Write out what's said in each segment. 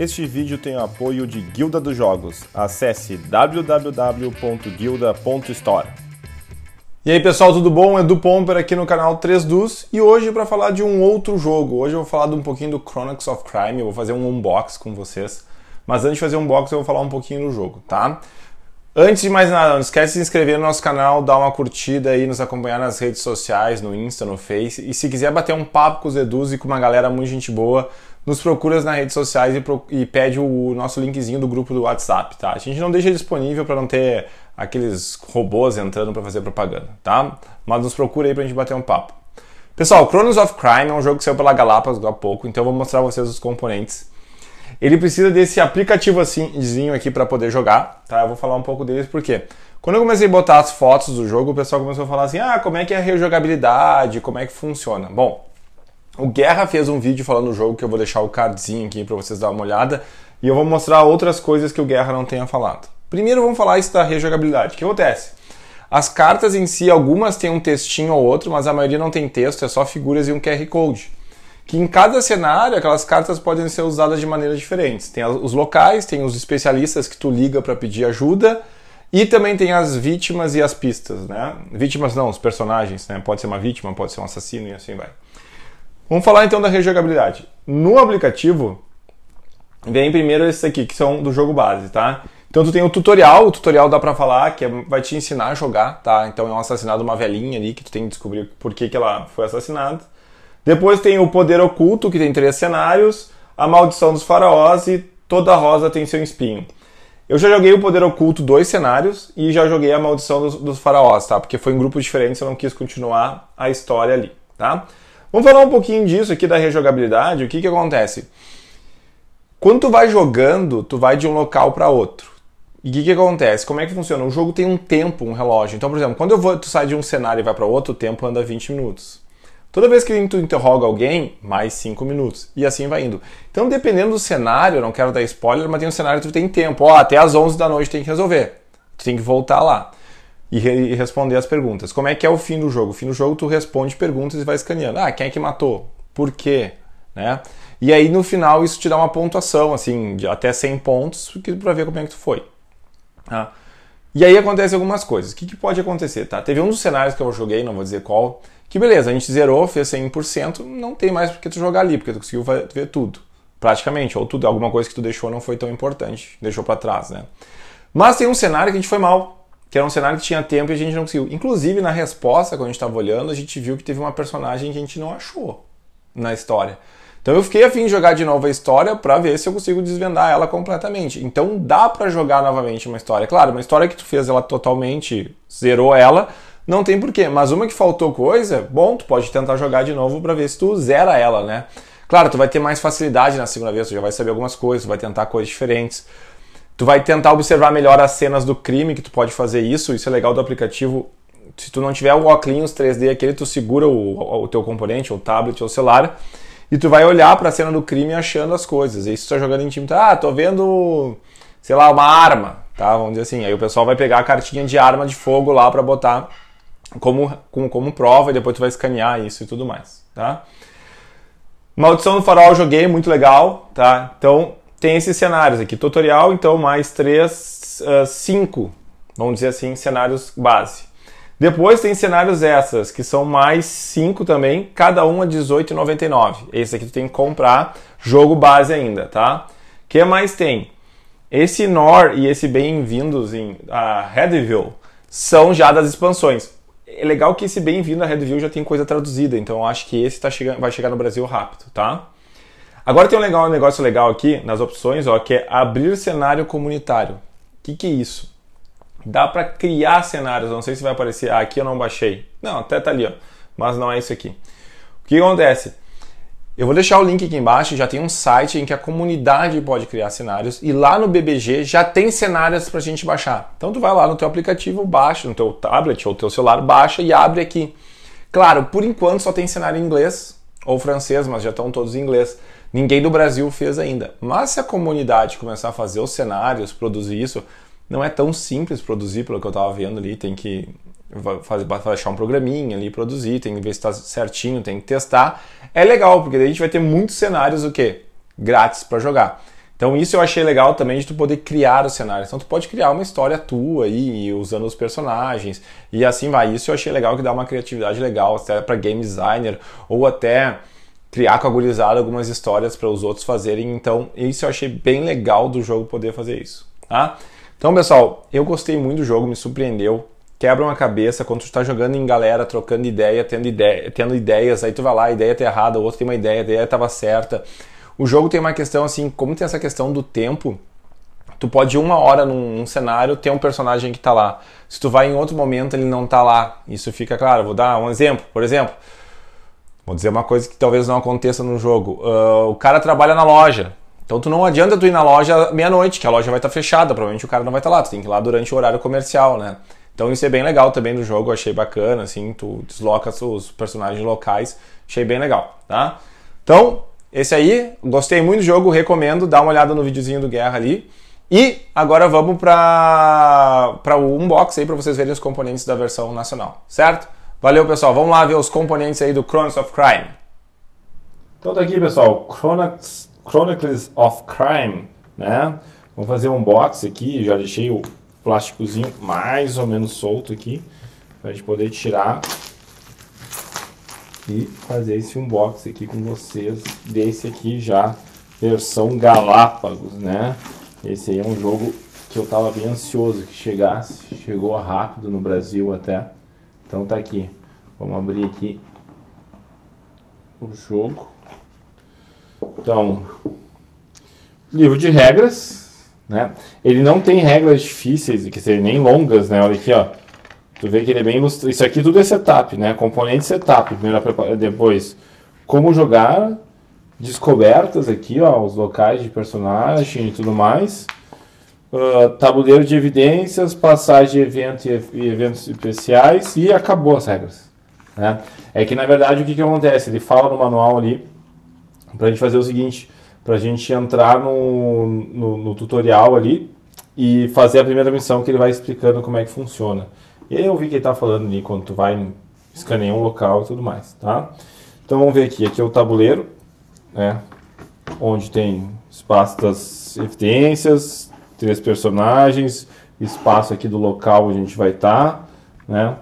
Este vídeo tem o apoio de Guilda dos Jogos. Acesse www.guilda.store. E aí pessoal, tudo bom? Edu Pomper aqui no canal 3 Dus e hoje para falar de um outro jogo. Hoje eu vou falar um pouquinho do Chronicles of Crime, eu vou fazer um unbox com vocês. Mas antes de fazer um unbox eu vou falar um pouquinho do jogo, tá? Antes de mais nada, não esquece de se inscrever no nosso canal, dar uma curtida aí, nos acompanhar nas redes sociais, no Insta, no Face. E se quiser bater um papo com os Edus e com uma galera muito gente boa, nos procura nas redes sociais e, pro, e, pede o nosso linkzinho do grupo do WhatsApp, tá? A gente não deixa disponível para não ter aqueles robôs entrando para fazer propaganda, tá? Mas nos procura aí pra gente bater um papo. Pessoal, Chronos of Crime é um jogo que saiu pela Galápagos há pouco, então eu vou mostrar a vocês os componentes. Ele precisa desse aplicativo assimzinho aqui para poder jogar, tá? Eu vou falar um pouco deles porque quando eu comecei a botar as fotos do jogo, o pessoal começou a falar assim: "Ah, como é que é a rejogabilidade? Como é que funciona?". Bom, o Guerra fez um vídeo falando do jogo que eu vou deixar o cardzinho aqui para vocês dar uma olhada e eu vou mostrar outras coisas que o Guerra não tenha falado. Primeiro vamos falar isso da rejogabilidade. O que acontece? As cartas em si, algumas têm um textinho ou outro, mas a maioria não tem texto, é só figuras e um QR Code. Que em cada cenário, aquelas cartas podem ser usadas de maneiras diferentes. Tem os locais, tem os especialistas que tu liga para pedir ajuda, e também tem as vítimas e as pistas, né? Vítimas não, os personagens, né? Pode ser uma vítima, pode ser um assassino e assim vai. Vamos falar então da rejogabilidade. No aplicativo, vem primeiro esses aqui, que são do jogo base, tá? Então tu tem o tutorial, o tutorial dá pra falar, que é, vai te ensinar a jogar, tá? Então é um assassinato de uma velhinha ali, que tu tem que descobrir por que, que ela foi assassinada. Depois tem o poder oculto, que tem três cenários, a maldição dos faraós e toda rosa tem seu espinho. Eu já joguei o Poder Oculto dois cenários e já joguei a Maldição dos, dos Faraós, tá? Porque foi em grupos diferentes, eu não quis continuar a história ali, tá? Vamos falar um pouquinho disso aqui da rejogabilidade. O que, que acontece? Quando tu vai jogando, tu vai de um local para outro. E o que, que, acontece? Como é que funciona? O jogo tem um tempo, um relógio. Então, por exemplo, quando eu vou, tu sai de um cenário e vai para outro, o tempo anda 20 minutos. Toda vez que tu interroga alguém, mais 5 minutos. E assim vai indo. Então, dependendo do cenário, eu não quero dar spoiler, mas tem um cenário que tu tem tempo. Ó, até as 11 da noite tem que resolver. Tu tem que voltar lá e, re, e, responder as perguntas. Como é que é o fim do jogo? O fim do jogo tu responde perguntas e vai escaneando. Ah, quem é que matou? Por quê? Né? E aí no final isso te dá uma pontuação, assim, de até 100 pontos, para ver como é que tu foi. Tá? E aí acontece algumas coisas. O que, que pode acontecer? Tá? Teve um dos cenários que eu joguei, não vou dizer qual, que beleza, a gente zerou, fez 100%, não tem mais porque tu jogar ali, porque tu conseguiu ver tudo, praticamente, ou tudo, alguma coisa que tu deixou não foi tão importante, deixou para trás, né? Mas tem um cenário que a gente foi mal que era um cenário que tinha tempo e a gente não conseguiu. Inclusive, na resposta, quando a gente estava olhando, a gente viu que teve uma personagem que a gente não achou na história. Então eu fiquei afim de jogar de novo a história para ver se eu consigo desvendar ela completamente. Então dá para jogar novamente uma história. Claro, uma história que tu fez ela totalmente, zerou ela, não tem porquê. Mas uma que faltou coisa, bom, tu pode tentar jogar de novo para ver se tu zera ela, né? Claro, tu vai ter mais facilidade na segunda vez, tu já vai saber algumas coisas, tu vai tentar coisas diferentes. Tu vai tentar observar melhor as cenas do crime, que tu pode fazer isso, isso é legal do aplicativo. Se tu não tiver o os 3D aquele, tu segura o, o teu componente, ou tablet, ou celular, e tu vai olhar para a cena do crime achando as coisas. E se tu tá jogando em time, tá, ah, tô vendo, sei lá, uma arma, tá? Vamos dizer assim. Aí o pessoal vai pegar a cartinha de arma de fogo lá para botar como, como, como prova, e depois tu vai escanear isso e tudo mais, tá? Maldição do Farol eu joguei, muito legal, tá? Então, tem esses cenários aqui. Tutorial, então, mais três, uh, cinco, vamos dizer assim, cenários base. Depois tem cenários essas, que são mais cinco também, cada uma R$18,99. Esse aqui tu tem que comprar, jogo base ainda, tá? O que mais tem? Esse NOR e esse Bem-vindos em a Redville são já das expansões. É legal que esse Bem-vindo a Redville já tem coisa traduzida, então eu acho que esse tá chegando, vai chegar no Brasil rápido, tá? Agora tem um, legal, um negócio legal aqui nas opções, ó, que é abrir cenário comunitário. O que, que é isso? Dá para criar cenários, não sei se vai aparecer, ah, aqui eu não baixei. Não, até tá ali, ó. mas não é isso aqui. O que acontece? Eu vou deixar o link aqui embaixo, já tem um site em que a comunidade pode criar cenários e lá no BBG já tem cenários para a gente baixar. Então tu vai lá no teu aplicativo, baixa, no teu tablet ou teu celular, baixa e abre aqui. Claro, por enquanto só tem cenário em inglês ou francês, mas já estão todos em inglês ninguém do Brasil fez ainda. Mas se a comunidade começar a fazer os cenários, produzir isso, não é tão simples produzir, pelo que eu estava vendo ali, tem que fazer, baixar um programinha ali, produzir, tem que ver se tá certinho, tem que testar. É legal, porque daí a gente vai ter muitos cenários o quê? Grátis para jogar. Então isso eu achei legal também de tu poder criar os cenários. Então tu pode criar uma história tua aí, usando os personagens, e assim vai. Isso eu achei legal que dá uma criatividade legal, até para game designer, ou até criar com a gurizada algumas histórias para os outros fazerem. Então, isso eu achei bem legal do jogo poder fazer isso, tá? Então, pessoal, eu gostei muito do jogo, me surpreendeu. Quebra uma cabeça quando tu está jogando em galera, trocando ideia, tendo, ideia, tendo ideias, aí tu vai lá, a ideia tá errada, o outro tem uma ideia, a ideia estava certa. O jogo tem uma questão assim, como tem essa questão do tempo, tu pode uma hora num, num cenário ter um personagem que está lá. Se tu vai em outro momento, ele não está lá. Isso fica claro, vou dar um exemplo, por exemplo, Vou dizer uma coisa que talvez não aconteça no jogo. Uh, o cara trabalha na loja. Então tu não adianta tu ir na loja meia-noite, que a loja vai estar tá fechada, provavelmente o cara não vai estar tá lá, tu tem que ir lá durante o horário comercial, né? Então isso é bem legal também no jogo, achei bacana, assim, tu desloca os personagens locais, achei bem legal, tá? Então, esse aí, gostei muito do jogo, recomendo, dá uma olhada no videozinho do Guerra ali. E agora vamos para o unbox aí para vocês verem os componentes da versão nacional, certo? Valeu, pessoal. Vamos lá ver os componentes aí do Chronicles of Crime. Então tá aqui, pessoal, Chronicles, Chronicles of Crime, né? Vou fazer um box aqui, já deixei o plásticozinho mais ou menos solto aqui, pra gente poder tirar e fazer esse unboxing aqui com vocês desse aqui já versão Galápagos, né? Esse aí é um jogo que eu tava bem ansioso que chegasse, chegou rápido no Brasil até. Então tá aqui. Vamos abrir aqui o jogo. Então, livro de regras, né? Ele não tem regras difíceis, que seja nem longas, né? Olha aqui, ó. Tu vê que ele é bem ilustrado. Isso aqui tudo é setup, né? Componente setup. Primeiro, depois, como jogar, descobertas aqui, ó, os locais de personagem e tudo mais uh, tabuleiro de evidências, passagem de evento e, e eventos especiais e acabou as regras. Né? É que na verdade o que, que acontece? Ele fala no manual ali para a gente fazer o seguinte, para a gente entrar no, no, no tutorial ali e fazer a primeira missão que ele vai explicando como é que funciona. E aí eu vi que ele tá falando ali quando tu vai escanear um local e tudo mais, tá? Então vamos ver aqui, aqui é o tabuleiro, né? Onde tem espaço das evidências, três personagens, espaço aqui do local onde a gente vai estar, tá, né?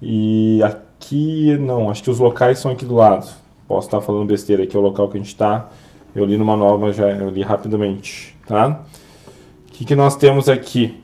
E aqui, não, acho que os locais são aqui do lado. Posso estar tá falando besteira, aqui é o local que a gente está. Eu li numa nova já, eu li rapidamente, tá? O que, que nós temos aqui?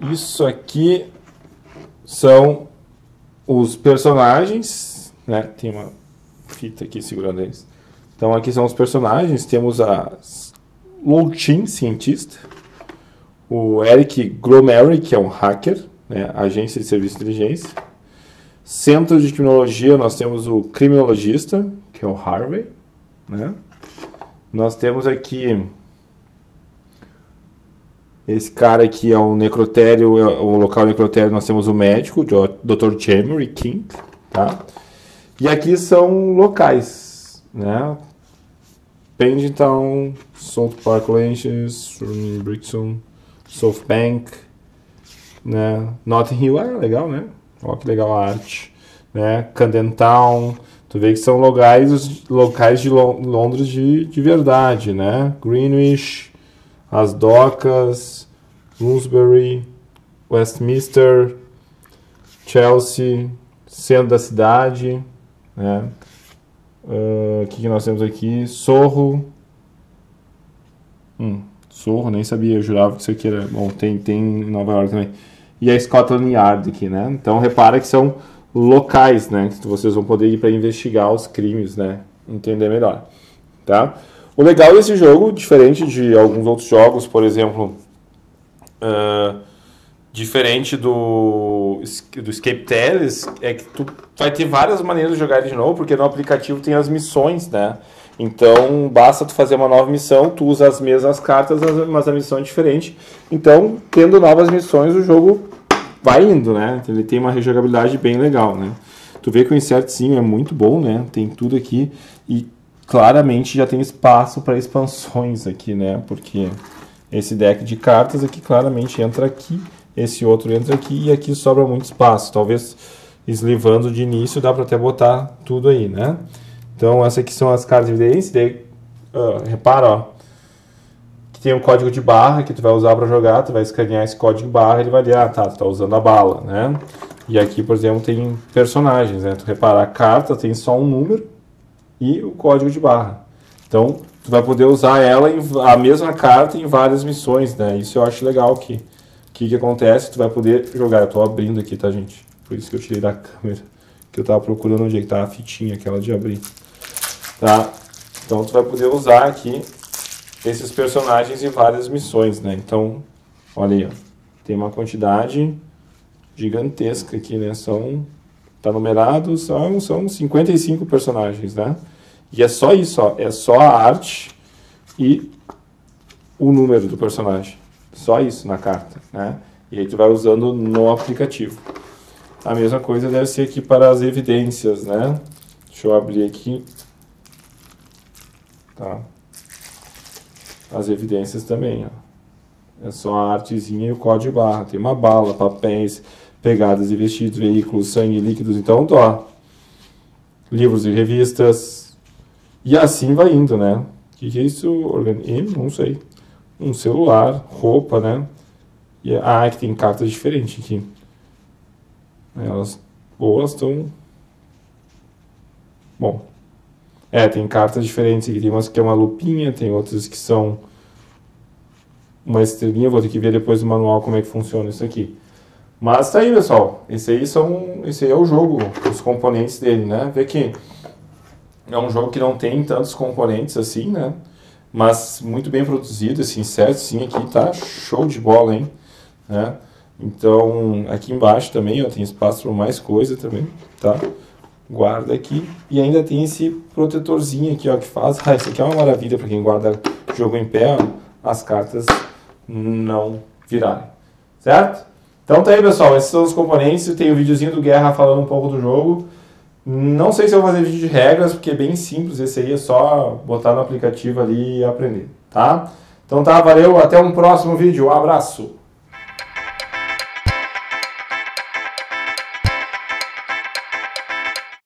Isso aqui são os personagens, né? Tem uma fita aqui segurando eles. Então aqui são os personagens, temos as Louchin, cientista, o Eric Gromery, que é um hacker, né, agência de serviço de inteligência. Centro de criminologia, nós temos o criminologista, que é o Harvey. Né? Nós temos aqui esse cara aqui é um necrotério, é, o local necrotério, nós temos o médico, o Dr. Chamber King, tá? E aqui são locais, né? Pendentown, South Park Lanches, Brixton, South Bank, né? Notting Hill é legal, né? Olha que legal a arte, né? Camden Town, tu vê que são locais, locais de Londres de, de verdade, né? Greenwich, as docas, Bloomsbury, Westminster, Chelsea, centro da cidade, né? Ah, o que, que, nós temos aqui? Sorro. Hum, Sorro, nem sabia, eu jurava que isso aqui era. Bom, tem, tem em Nova York também. E a Scotland Yard aqui, né? Então repara que são locais, né? Que vocês vão poder ir para investigar os crimes, né? Entender melhor, tá? O legal desse jogo, diferente de alguns outros jogos, por exemplo, uh, Diferente do, do Escape Tales, é que tu vai ter várias maneiras de jogar de novo, porque no aplicativo tem as missões, né? Então, basta tu fazer uma nova missão, tu usa as mesmas cartas, mas a missão é diferente. Então, tendo novas missões, o jogo vai indo, né? Ele tem uma rejogabilidade bem legal, né? Tu vê que o sim é muito bom, né? Tem tudo aqui e claramente já tem espaço para expansões aqui, né? Porque esse deck de cartas aqui claramente entra aqui esse outro entra aqui e aqui sobra muito espaço. Talvez eslivando de início dá para até botar tudo aí, né? Então essas aqui são as cartas de evidência. Daí, uh, repara, ó, que tem um código de barra que tu vai usar para jogar, tu vai escanear esse código de barra, ele vai ler, ah, tá, tu tá usando a bala, né? E aqui, por exemplo, tem personagens, né? Tu reparar a carta tem só um número e o código de barra. Então, tu vai poder usar ela, a mesma carta, em várias missões, né? Isso eu acho legal aqui. O que, que acontece? Tu vai poder jogar. Eu tô abrindo aqui, tá, gente? Por isso que eu tirei da câmera. Que eu tava procurando onde é que tá a fitinha, aquela de abrir. Tá? Então tu vai poder usar aqui esses personagens em várias missões, né? Então, olha aí, ó. Tem uma quantidade gigantesca aqui, né? São... Tá numerado, são, são 55 personagens, né? E é só isso, ó. É só a arte e o número do personagem. Só isso na carta, né? E aí tu vai usando no aplicativo. A mesma coisa deve ser aqui para as evidências, né? Deixa eu abrir aqui. Tá. As evidências também, ó. É só a artezinha e o código barra. Tem uma bala, papéis, pegadas e vestidos, veículos, sangue, líquidos. Então, ó. Livros e revistas. E assim vai indo, né? O que, que é isso? Organ... Eu não sei um celular, roupa, né? E, ah, que tem cartas diferentes aqui. Elas, boas estão... Bom. É, tem cartas diferentes aqui. Tem umas que é uma lupinha, tem outras que são uma estrelinha. Vou ter que ver depois no manual como é que funciona isso aqui. Mas tá aí, pessoal. Esse aí, são, esse aí é o jogo, os componentes dele, né? Vê que é um jogo que não tem tantos componentes assim, né? mas muito bem produzido esse assim, inseto, sim, aqui tá show de bola, hein? Né? Então, aqui embaixo também, ó, tem espaço para mais coisa também, tá? Guarda aqui. E ainda tem esse protetorzinho aqui, ó, que faz... Ah, isso aqui é uma maravilha para quem guarda jogo em pé, ó, as cartas não virarem, certo? Então tá aí, pessoal, esses são os componentes. Tem o um videozinho do Guerra falando um pouco do jogo. Não sei se eu vou fazer vídeo de regras, porque é bem simples, esse aí é só botar no aplicativo ali e aprender, tá? Então tá, valeu, até um próximo vídeo, um abraço!